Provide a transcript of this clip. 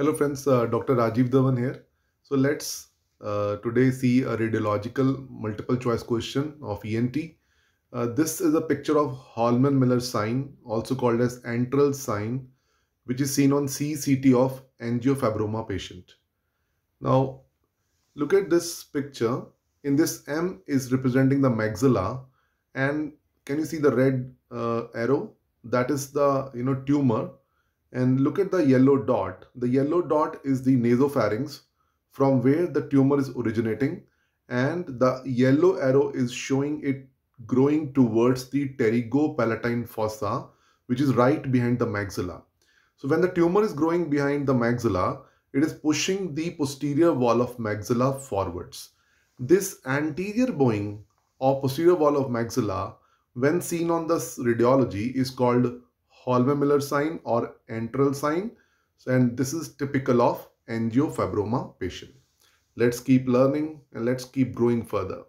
Hello friends, uh, Dr. Rajiv Dhawan here. So let's uh, today see a radiological multiple choice question of ENT. Uh, this is a picture of Hallman-Miller sign, also called as antral sign, which is seen on CCT of angiofibroma patient. Now, look at this picture. In this, M is representing the maxilla and can you see the red uh, arrow? That is the, you know, tumor and look at the yellow dot. The yellow dot is the nasopharynx from where the tumor is originating and the yellow arrow is showing it growing towards the pterygopalatine fossa which is right behind the maxilla. So when the tumor is growing behind the maxilla, it is pushing the posterior wall of maxilla forwards. This anterior bowing or posterior wall of maxilla when seen on the radiology is called Holme-Miller sign or antral sign. So, and this is typical of angiofibroma patient. Let's keep learning and let's keep growing further.